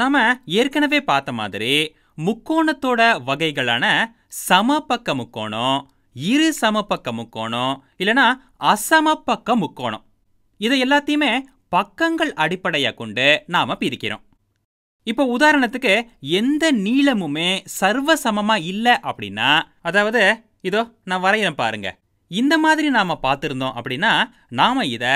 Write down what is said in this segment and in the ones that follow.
நாம ஏற்கனவே பார்த்த மாதிரி முக்கோணத்தோட வகைகளான சமபக்க முக்கோணம் இரு சமபக்க முக்கோணம் இல்லனா அசமபக்க முக்கோணம் இதை எல்லாத்தையுமே பக்கங்கள் அடிப்படையாக கொண்டு நாம பிரிக்கிறோம் இப்போ உதாரணத்துக்கு எந்த நீளமுமே சர்வ சமமா இல்லை அப்படின்னா அதாவது இதோ நான் வரைகிறேன் பாருங்க இந்த மாதிரி நாம பார்த்துருந்தோம் அப்படின்னா நாம இதை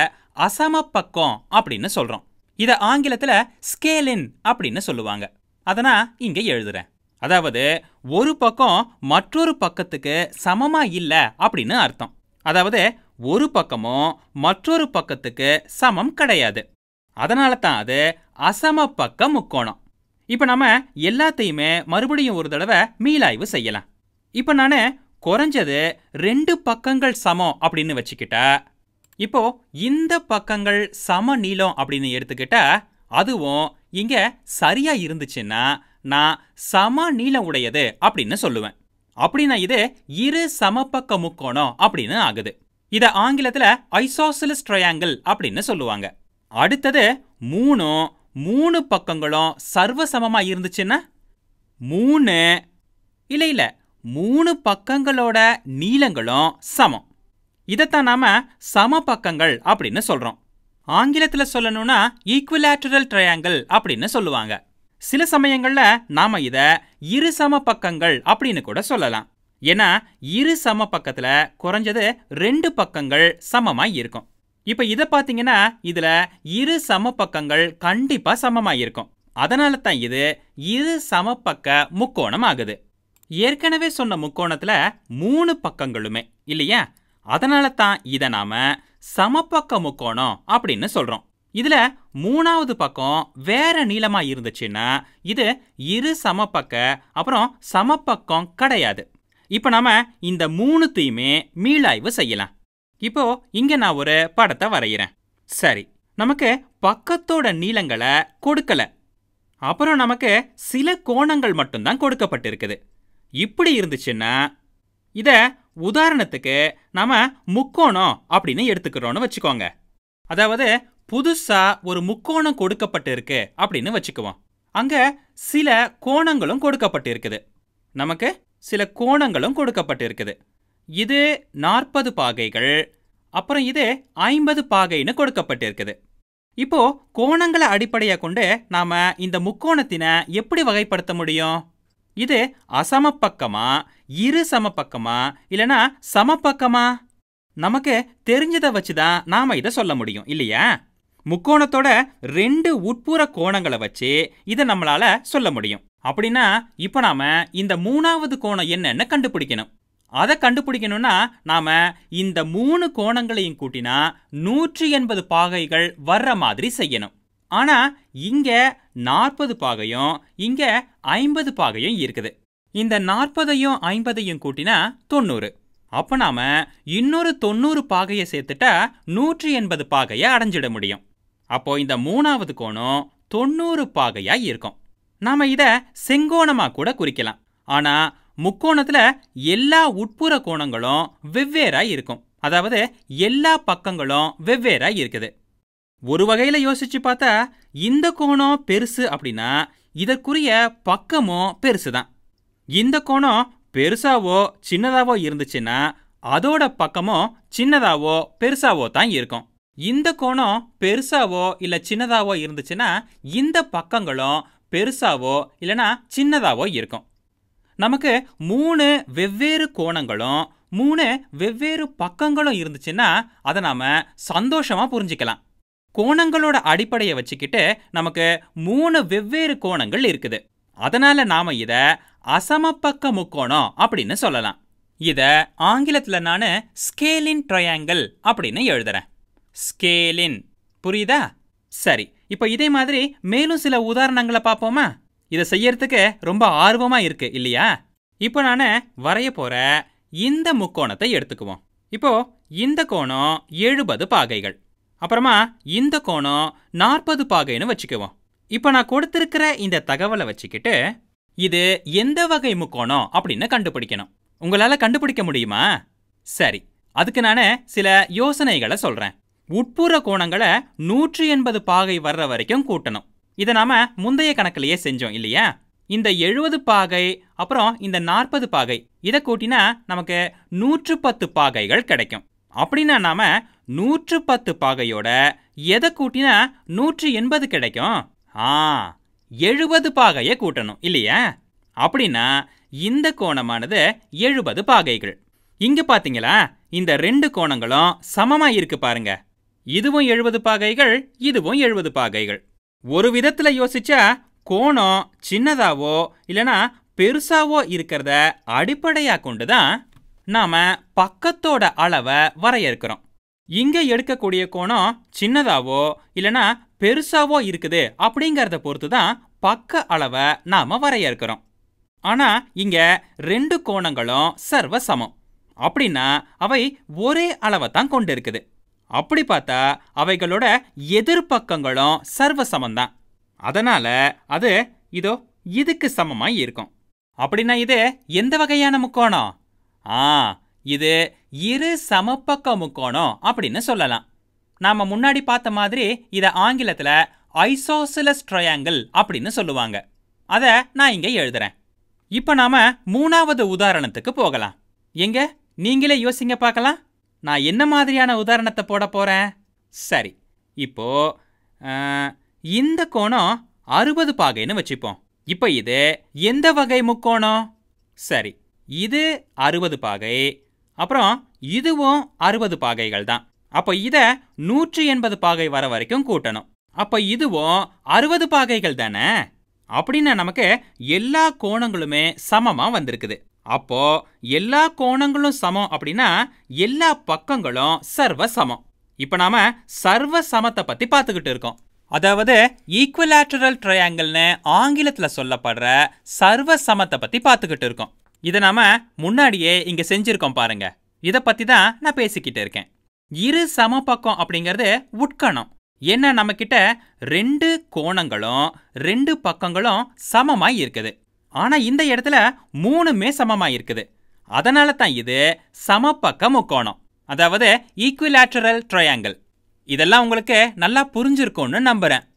அசம பக்கம் அப்படின்னு சொல்றோம் இதை ஆங்கிலத்தில் ஸ்கேலின் அப்படின்னு சொல்லுவாங்க அதை நான் இங்கே எழுதுறேன் அதாவது ஒரு பக்கம் மற்றொரு பக்கத்துக்கு சமமாக இல்லை அப்படின்னு அர்த்தம் அதாவது ஒரு பக்கமும் மற்றொரு பக்கத்துக்கு சமம் கிடையாது அதனால தான் அது அசம பக்க முக்கோணம் இப்போ நம்ம எல்லாத்தையுமே மறுபடியும் ஒரு தடவை மீளாய்வு செய்யலாம் இப்போ நான் குறைஞ்சது ரெண்டு பக்கங்கள் சமம் அப்படின்னு வச்சுக்கிட்டா இப்போ இந்த பக்கங்கள் சம நீளம் அப்படின்னு எடுத்துக்கிட்டா அதுவும் இங்க சரியா இருந்துச்சுன்னா நான் சம நீளம் உடையது அப்படின்னு சொல்லுவேன் அப்படின்னா இது இரு சமபக்க முக்கோணம் அப்படின்னு ஆகுது இத ஆங்கிலத்துல ஐசோசிலிஸ் ட்ரையாங்கிள் அப்படின்னு சொல்லுவாங்க அடுத்தது மூணும் மூணு பக்கங்களும் சர்வசமமா இருந்துச்சுன்னா மூணு இல்லை இல்லை மூணு பக்கங்களோட நீளங்களும் சமம் இதைத்தான் நாம சமபக்கங்கள் அப்படின்னு சொல்றோம் ஆங்கிலத்தில் சொல்லணும்னா ஈக்குவலாட்ரல் ட்ரையாங்கிள் அப்படின்னு சொல்லுவாங்க சில சமயங்களில் நாம இதை இரு சம பக்கங்கள் அப்படின்னு கூட சொல்லலாம் ஏன்னா இரு சம பக்கத்தில் குறைஞ்சது ரெண்டு பக்கங்கள் சமமாக இருக்கும் இப்போ இதை பார்த்தீங்கன்னா இதில் இரு சம பக்கங்கள் கண்டிப்பாக சமமாக இருக்கும் அதனால தான் இது இரு சமப்பக்க முக்கோணம் ஆகுது ஏற்கனவே சொன்ன முக்கோணத்தில் மூணு பக்கங்களுமே இல்லையா அதனால தான் இதை நாம சமப்பக்க முக்கோணம் அப்படின்னு சொல்றோம் இதுல மூணாவது பக்கம் வேற நீளமா இருந்துச்சுன்னா இது இரு சமப்பக்க அப்புறம் சமப்பக்கம் கிடையாது இப்ப நாம இந்த மூணுத்தையுமே மீளாய்வு செய்யலாம் இப்போ இங்க நான் ஒரு படத்தை வரைகிறேன் சரி நமக்கு பக்கத்தோட நீளங்களை கொடுக்கல அப்புறம் நமக்கு சில கோணங்கள் மட்டும்தான் கொடுக்கப்பட்டிருக்குது இப்படி இருந்துச்சுன்னா இதை உதாரணத்துக்கு நம்ம முக்கோணம் அப்படின்னு எடுத்துக்கிறோம்னு வச்சுக்கோங்க அதாவது புதுசாக ஒரு முக்கோணம் கொடுக்கப்பட்டு இருக்கு அப்படின்னு வச்சுக்குவோம் அங்கே சில கோணங்களும் கொடுக்கப்பட்டு இருக்குது நமக்கு சில கோணங்களும் கொடுக்கப்பட்டு இருக்குது இது நாற்பது பாகைகள் அப்புறம் இது ஐம்பது பாகைன்னு கொடுக்கப்பட்டிருக்குது இப்போ கோணங்களை அடிப்படையாக கொண்டு நாம இந்த முக்கோணத்தினை எப்படி வகைப்படுத்த முடியும் இது அசமப்பக்கமா இரு சமப்பக்கமா இல்லனா சமப்பக்கமா நமக்கு தெரிஞ்சதை வச்சு தான் நாம இதை சொல்ல முடியும் இல்லையா முக்கோணத்தோட ரெண்டு உட்புற கோணங்களை வச்சு இதை நம்மளால சொல்ல முடியும் அப்படின்னா இப்போ நாம இந்த மூணாவது கோணம் என்னன்னு கண்டுபிடிக்கணும் அதை கண்டுபிடிக்கணும்னா நாம இந்த மூணு கோணங்களையும் கூட்டினா நூற்றி எண்பது பாகைகள் வர்ற மாதிரி செய்யணும் ஆனால் இங்கே நாற்பது பாகையும் இங்கே ஐம்பது பாகையும் இருக்குது இந்த நாற்பதையும் ஐம்பதையும் கூட்டினா தொண்ணூறு அப்போ நாம் இன்னொரு தொண்ணூறு பாகையை சேர்த்துட்டா நூற்றி எண்பது பாகையை அடைஞ்சிட முடியும் அப்போ இந்த மூணாவது கோணம் தொண்ணூறு பாகையாக இருக்கும் நாம் இதை செங்கோணமாக கூட குறிக்கலாம் ஆனால் முக்கோணத்தில் எல்லா உட்புற கோணங்களும் வெவ்வேறாக இருக்கும் அதாவது எல்லா பக்கங்களும் வெவ்வேறாக இருக்குது ஒரு வகையில் யோசிச்சு பார்த்தா இந்த கோணம் பெருசு அப்படின்னா இதற்குரிய பக்கமும் பெருசு தான் இந்த கோணம் பெருசாவோ சின்னதாவோ இருந்துச்சுன்னா அதோட பக்கமும் சின்னதாவோ பெருசாவோ தான் இருக்கும் இந்த கோணம் பெருசாவோ இல்லை சின்னதாவோ இருந்துச்சுன்னா இந்த பக்கங்களும் பெருசாவோ இல்லைனா சின்னதாவோ இருக்கும் நமக்கு மூணு வெவ்வேறு கோணங்களும் மூணு வெவ்வேறு பக்கங்களும் இருந்துச்சுன்னா அதை நாம் சந்தோஷமாக புரிஞ்சிக்கலாம் கோணங்களோட அடிப்படையை வச்சுக்கிட்டு நமக்கு மூணு வெவ்வேறு கோணங்கள் இருக்குது அதனால நாம இத அசமப்பக்க முக்கோணம் அப்படின்னு சொல்லலாம் இத ஆங்கிலத்தில் நான் ஸ்கேலின் ட்ரையாங்கிள் அப்படின்னு எழுதுறேன் ஸ்கேலின் புரியுதா சரி இப்போ இதே மாதிரி மேலும் சில உதாரணங்களை பார்ப்போமா இதை செய்யறதுக்கு ரொம்ப ஆர்வமாக இருக்கு இல்லையா இப்போ நான் வரைய போகிற இந்த முக்கோணத்தை எடுத்துக்குவோம் இப்போ இந்த கோணம் எழுபது பாகைகள் அப்புறமா இந்த கோணம் நாற்பது பாகைன்னு வச்சுக்குவோம் இப்போ நான் கொடுத்துருக்கிற இந்த தகவலை வச்சுக்கிட்டு இது எந்த வகை முக்கோணம் அப்படின்னு கண்டுபிடிக்கணும் உங்களால் கண்டுபிடிக்க முடியுமா சரி அதுக்கு நான் சில யோசனைகளை சொல்கிறேன் உட்புற கோணங்களை நூற்றி எண்பது பாகை வர்ற வரைக்கும் கூட்டணும் இதை நாம் முந்தைய கணக்கிலேயே செஞ்சோம் இல்லையா இந்த எழுபது பாகை அப்புறம் இந்த நாற்பது பாகை இதை கூட்டினா நமக்கு நூற்று பத்து பாகைகள் கிடைக்கும் அப்படின்னா நாம நூற்று பத்து பாகையோட எதை கூட்டினா நூற்று எண்பது கிடைக்கும் ஆ எழுபது பாகையை கூட்டணும் இல்லையா அப்படின்னா இந்த கோணமானது எழுபது பாகைகள் இங்க பாத்தீங்களா இந்த ரெண்டு கோணங்களும் சமமா இருக்கு பாருங்க இதுவும் எழுபது பாகைகள் இதுவும் எழுபது பாகைகள் ஒரு விதத்துல யோசிச்சா கோணம் சின்னதாவோ இல்லனா பெருசாவோ இருக்கிறத அடிப்படையா கொண்டு தான் நாம பக்கத்தோட அளவை வரையறுக்கிறோம் இங்க எடுக்கக்கூடிய கோணம் சின்னதாவோ இல்லனா பெருசாவோ இருக்குது அப்படிங்கறத பொறுத்து தான் பக்க அளவை நாம வரையறுக்கிறோம் ஆனா இங்க ரெண்டு கோணங்களும் சர்வ சமம் அப்படின்னா அவை ஒரே அளவை தான் கொண்டு இருக்குது அப்படி பார்த்தா அவைகளோட எதிர்பக்கங்களும் சர்வ சமம்தான் அதனால அது இதோ இதுக்கு சமமாக இருக்கும் அப்படின்னா இது எந்த வகையான முக்கோணம் ஆ இது இரு சமப்பக்க முக்கோணம் அப்படின்னு சொல்லலாம் நாம் முன்னாடி பார்த்த மாதிரி இதை ஆங்கிலத்தில் ஐசோசிலஸ் ட்ரையாங்கிள் அப்படின்னு சொல்லுவாங்க அதை நான் இங்கே எழுதுறேன் இப்போ நாம் மூணாவது உதாரணத்துக்கு போகலாம் எங்க நீங்களே யோசிங்க பார்க்கலாம் நான் என்ன மாதிரியான உதாரணத்தை போட போகிறேன் சரி இப்போ இந்த கோணம் அறுபது பாகைன்னு வச்சுப்போம் இப்போ இது எந்த வகை முக்கோணம் சரி இது அறுபது பாகை அப்புறம் இதுவும் அறுபது பாகைகள் தான் அப்போ இதை நூற்றி எண்பது பாகை வர வரைக்கும் கூட்டணும் அப்போ இதுவும் அறுபது பாகைகள் தானே அப்படின்னா நமக்கு எல்லா கோணங்களுமே சமமாக வந்திருக்குது அப்போ எல்லா கோணங்களும் சமம் அப்படின்னா எல்லா பக்கங்களும் சர்வ சமம் இப்போ நாம சர்வ சமத்தை பற்றி பார்த்துக்கிட்டு இருக்கோம் அதாவது ஈக்குவலாட்ரல் ட்ரையாங்கிள்னு ஆங்கிலத்தில் சொல்லப்படுற சர்வ சமத்தை பற்றி பார்த்துக்கிட்டு இருக்கோம் இதை நாம முன்னாடியே இங்க செஞ்சிருக்கோம் பாருங்க இதை பத்தி தான் நான் பேசிக்கிட்டு இருக்கேன் இரு சமபக்கம் அப்படிங்கிறது உட்கணம் ஏன்னா கிட்ட ரெண்டு கோணங்களும் ரெண்டு பக்கங்களும் சமமாய் இருக்குது ஆனா இந்த இடத்துல மூணுமே சமமாய் இருக்குது அதனால தான் இது சமபக்க முக்கோணம் அதாவது ஈக்குவிலேட்ரல் ட்ரையாங்கிள் இதெல்லாம் உங்களுக்கு நல்லா புரிஞ்சிருக்கும்னு நம்புறேன்